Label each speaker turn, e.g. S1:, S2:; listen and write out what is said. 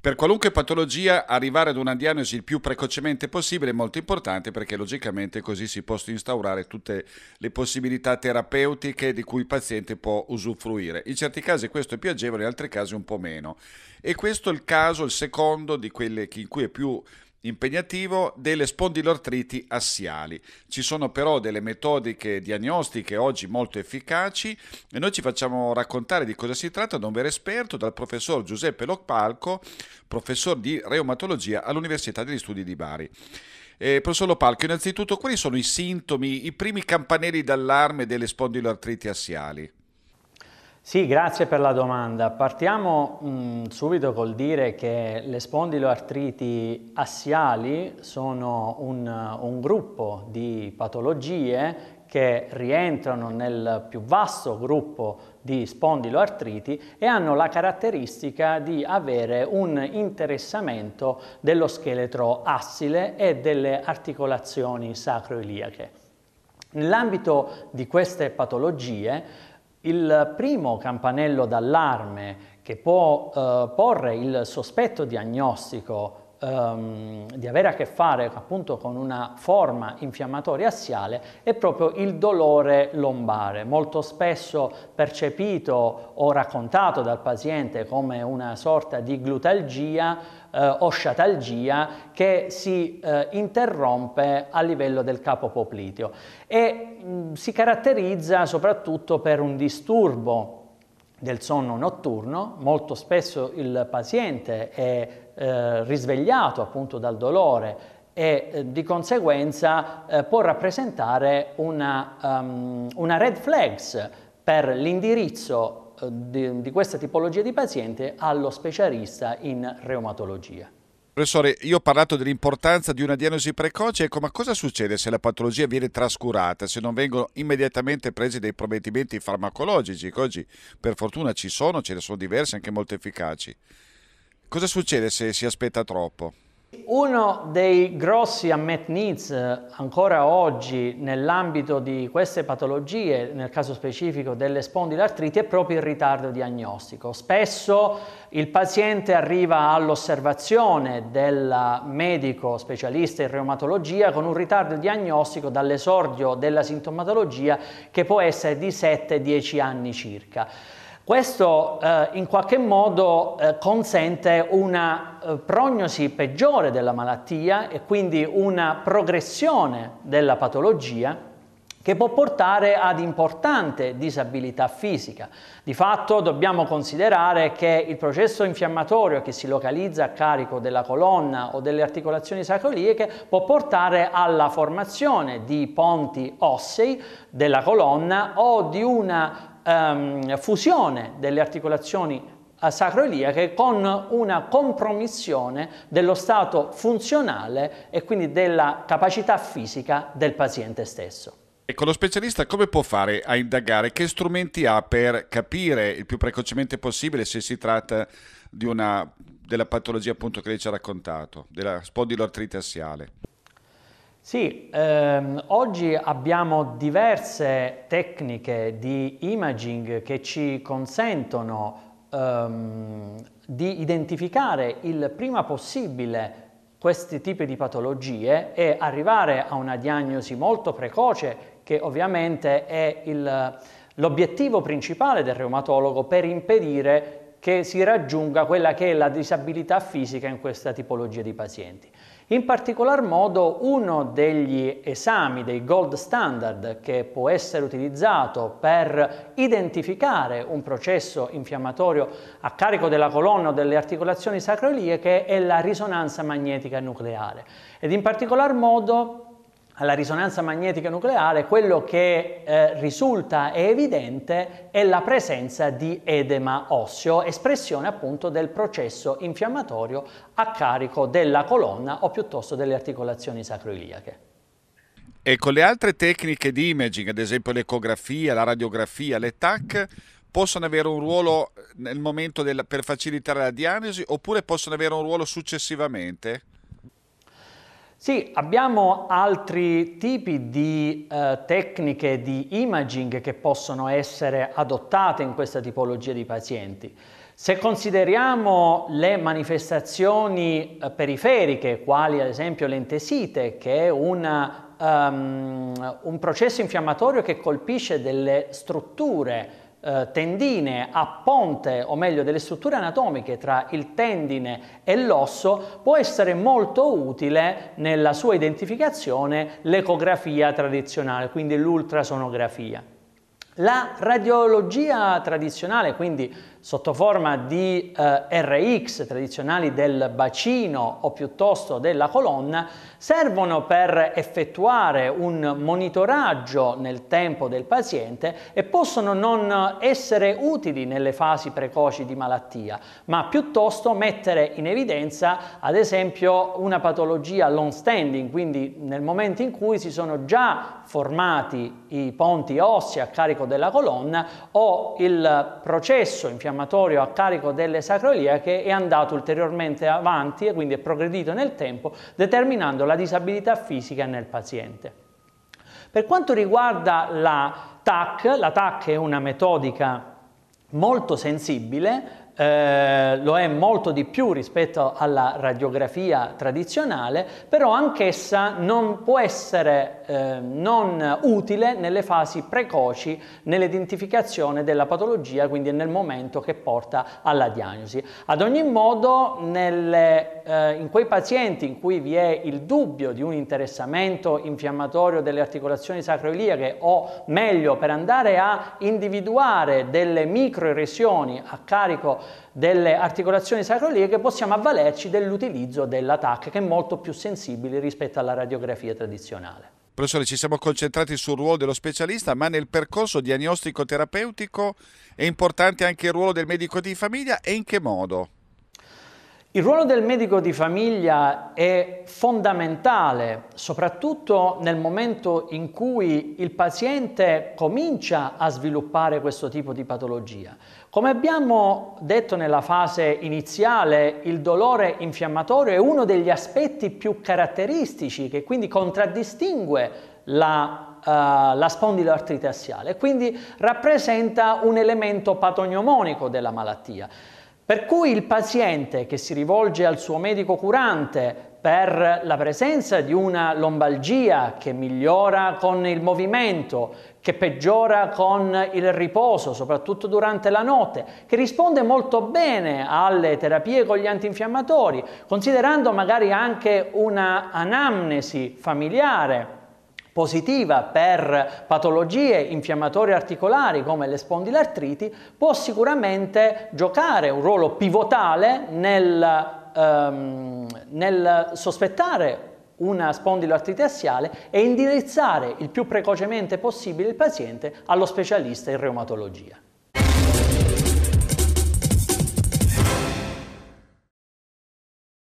S1: Per qualunque patologia arrivare ad una diagnosi il più precocemente possibile è molto importante perché logicamente così si possono instaurare tutte le possibilità terapeutiche di cui il paziente può usufruire. In certi casi questo è più agevole, in altri casi un po' meno. E questo è il caso, il secondo, di quelle in cui è più impegnativo delle spondilortriti assiali. Ci sono però delle metodiche diagnostiche oggi molto efficaci e noi ci facciamo raccontare di cosa si tratta da un vero esperto, dal professor Giuseppe Lopalco, professor di reumatologia all'Università degli Studi di Bari. Eh, professor Lopalco, innanzitutto quali sono i sintomi, i primi campanelli d'allarme delle spondiloartriti assiali?
S2: Sì, grazie per la domanda. Partiamo mh, mm, subito col dire che le spondiloartriti assiali sono un, un gruppo di patologie che rientrano nel più vasto gruppo di spondiloartriti e hanno la caratteristica di avere un interessamento dello scheletro assile e delle articolazioni sacroiliache. Nell'ambito di queste patologie il primo campanello d'allarme che può eh, porre il sospetto diagnostico ehm, di avere a che fare appunto con una forma infiammatoria assiale è proprio il dolore lombare, molto spesso percepito o raccontato dal paziente come una sorta di glutalgia eh, o sciatalgia che si eh, interrompe a livello del capo popliteo e mh, mm, si caratterizza soprattutto per un disturbo del sonno notturno, molto spesso il paziente è eh, risvegliato appunto dal dolore e eh, di conseguenza eh, può rappresentare una, um, una, red flags per l'indirizzo eh, di, di questa tipologia di paziente allo specialista in reumatologia.
S1: Professore, io ho parlato dell'importanza di una diagnosi precoce, ecco, ma cosa succede se la patologia viene trascurata, se non vengono immediatamente presi dei provvedimenti farmacologici, che oggi per fortuna ci sono, ce ne sono diversi, anche molto efficaci? Cosa succede se si aspetta troppo?
S2: uno dei grossi unmet needs eh, ancora oggi nell'ambito di queste patologie, nel caso specifico delle spondilartriti, è proprio il ritardo diagnostico. Spesso il paziente arriva all'osservazione del medico specialista in reumatologia con un ritardo diagnostico dall'esordio della sintomatologia che può essere di 7-10 anni circa. Questo eh, in qualche modo eh, consente una eh, prognosi peggiore della malattia e quindi una progressione della patologia che può portare ad importante disabilità fisica. Di fatto dobbiamo considerare che il processo infiammatorio che si localizza a carico della colonna o delle articolazioni sacroiliache può portare alla formazione di ponti ossei della colonna o di una ehm, fusione delle articolazioni sacroiliache con una compromissione dello stato funzionale e quindi della capacità fisica del paziente stesso.
S1: Ecco, lo specialista come può fare a indagare? Che strumenti ha per capire il più precocemente possibile se si tratta di una, della patologia appunto che lei ci ha raccontato, della spondiloartrite assiale?
S2: Sì, ehm, oggi abbiamo diverse tecniche di imaging che ci consentono ehm, di identificare il prima possibile questi tipi di patologie e arrivare a una diagnosi molto precoce che ovviamente è l'obiettivo principale del reumatologo per impedire che si raggiunga quella che è la disabilità fisica in questa tipologia di pazienti. In particolar modo uno degli esami, dei gold standard che può essere utilizzato per identificare un processo infiammatorio a carico della colonna o delle articolazioni sacroiliache è la risonanza magnetica nucleare ed in particolar modo alla risonanza magnetica nucleare, quello che eh, risulta e evidente è la presenza di edema osseo, espressione appunto del processo infiammatorio a carico della colonna o piuttosto delle articolazioni sacroiliache.
S1: E con le altre tecniche di imaging, ad esempio l'ecografia, la radiografia, le TAC, possono avere un ruolo nel momento del, per facilitare la diagnosi oppure possono avere un ruolo successivamente? Sì, abbiamo
S2: altri tipi di eh, tecniche di imaging che possono essere adottate in questa tipologia di pazienti. Se consideriamo le manifestazioni eh, periferiche, quali ad esempio l'entesite, che è una, um, un processo infiammatorio che colpisce delle strutture eh, tendine a ponte, o meglio delle strutture anatomiche tra il tendine e l'osso, può essere molto utile nella sua identificazione l'ecografia tradizionale, quindi l'ultrasonografia. La radiologia tradizionale, quindi sotto forma di eh, RX tradizionali del bacino o piuttosto della colonna, servono per effettuare un monitoraggio nel tempo del paziente e possono non essere utili nelle fasi precoci di malattia, ma piuttosto mettere in evidenza ad esempio una patologia long standing, quindi nel momento in cui si sono già formati i ponti ossei a carico carico della colonna o il processo infiammatorio a carico delle sacroiliache è andato ulteriormente avanti e quindi è progredito nel tempo determinando la disabilità fisica nel paziente. Per quanto riguarda la TAC, la TAC è una metodica molto sensibile eh, lo è molto di più rispetto alla radiografia tradizionale, però anch'essa non può essere eh, non utile nelle fasi precoci nell'identificazione della patologia, quindi nel momento che porta alla diagnosi. Ad ogni modo, nelle, eh, in quei pazienti in cui vi è il dubbio di un interessamento infiammatorio delle articolazioni sacroiliache o meglio per andare a individuare delle microeresioni a carico delle articolazioni sacroiliache possiamo avvalerci dell'utilizzo della TAC che è molto più sensibile rispetto alla radiografia tradizionale.
S1: Professore, ci siamo concentrati sul ruolo dello specialista, ma nel percorso diagnostico-terapeutico è importante anche il ruolo del medico di famiglia e in che modo? Il ruolo del medico di
S2: famiglia è fondamentale, soprattutto nel momento in cui il paziente comincia a sviluppare questo tipo di patologia. Come abbiamo detto nella fase iniziale, il dolore infiammatorio è uno degli aspetti più caratteristici che quindi contraddistingue la, uh, la spondiloartrite assiale e quindi rappresenta un elemento patognomonico della malattia. Per cui il paziente che si rivolge al suo medico curante per la presenza di una lombalgia che migliora con il movimento che peggiora con il riposo, soprattutto durante la notte, che risponde molto bene alle terapie con gli antinfiammatori, considerando magari anche una anamnesi familiare positiva per patologie infiammatorie articolari come le spondilartriti, può sicuramente giocare un ruolo pivotale nel, ehm, nel sospettare una spondiloartrite assiale e indirizzare il più precocemente possibile il paziente allo specialista in reumatologia.